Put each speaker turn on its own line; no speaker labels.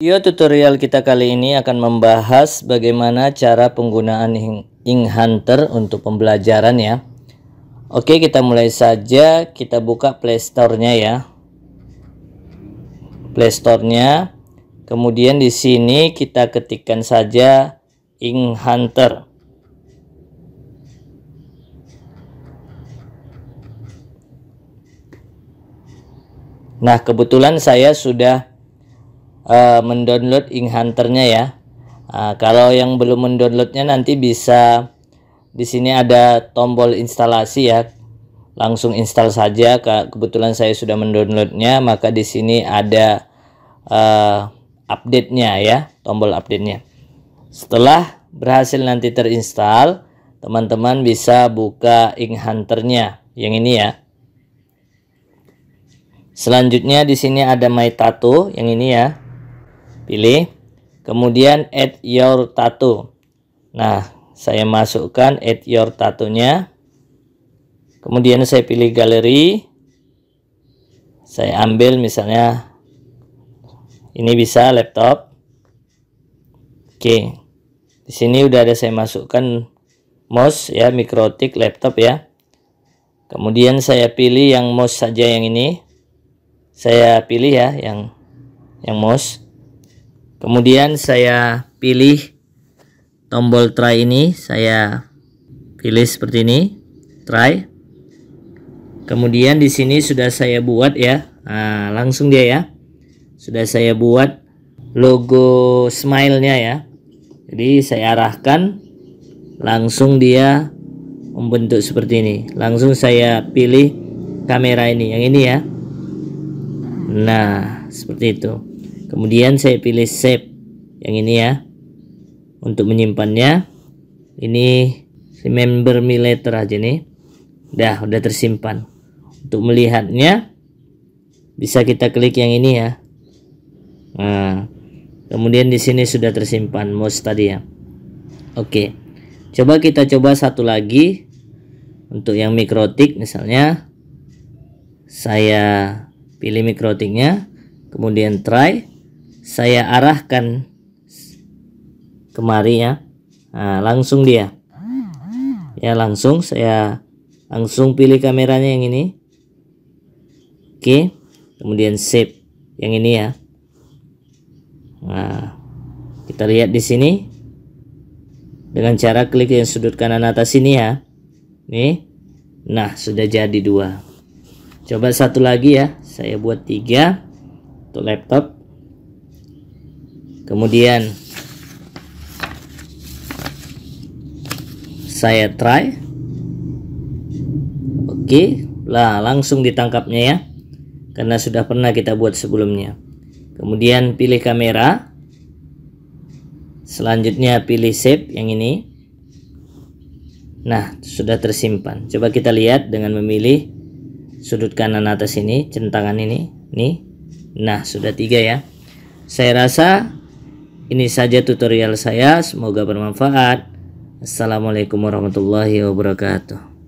Video tutorial kita kali ini akan membahas bagaimana cara penggunaan Ink Hunter untuk pembelajaran ya. Oke, kita mulai saja. Kita buka Play Store-nya ya. Play Store-nya. Kemudian di sini kita ketikkan saja Ink Hunter. Nah, kebetulan saya sudah uh, mendownload ing hunternya ya uh, kalau yang belum mendownloadnya nanti bisa di sini ada tombol instalasi ya langsung install saja kebetulan saya sudah mendownloadnya maka di sini ada uh, update-nya ya tombol update-nya setelah berhasil nanti terinstall teman-teman bisa buka ing hunternya yang ini ya selanjutnya di sini ada my tattoo yang ini ya pilih kemudian add your tattoo nah saya masukkan add your tattoo-nya kemudian saya pilih galeri saya ambil misalnya ini bisa laptop oke di sini udah ada saya masukkan mouse ya mikrotik laptop ya kemudian saya pilih yang mouse saja yang ini saya pilih ya yang yang mouse kemudian saya pilih tombol try ini saya pilih seperti ini try kemudian di sini sudah saya buat ya nah, langsung dia ya sudah saya buat logo smile nya ya jadi saya arahkan langsung dia membentuk seperti ini langsung saya pilih kamera ini yang ini ya nah seperti itu kemudian saya pilih save yang ini ya untuk menyimpannya ini remember me later aja nih dah udah tersimpan untuk melihatnya bisa kita klik yang ini ya nah, kemudian di sini sudah tersimpan most tadi ya oke coba kita coba satu lagi untuk yang mikrotik misalnya saya pilih mikrotiknya kemudian try saya arahkan kemari ya nah, langsung dia ya langsung saya langsung pilih kameranya yang ini oke kemudian save yang ini ya nah kita lihat di sini dengan cara klik yang sudut kanan atas ini ya nih nah sudah jadi dua coba satu lagi ya saya buat tiga untuk laptop kemudian saya try oke lah langsung ditangkapnya ya karena sudah pernah kita buat sebelumnya kemudian pilih kamera selanjutnya pilih shape yang ini nah sudah tersimpan coba kita lihat dengan memilih sudut kanan atas ini centangan ini nih nah sudah tiga ya saya rasa ini saja tutorial saya, semoga bermanfaat. Assalamualaikum warahmatullahi wabarakatuh.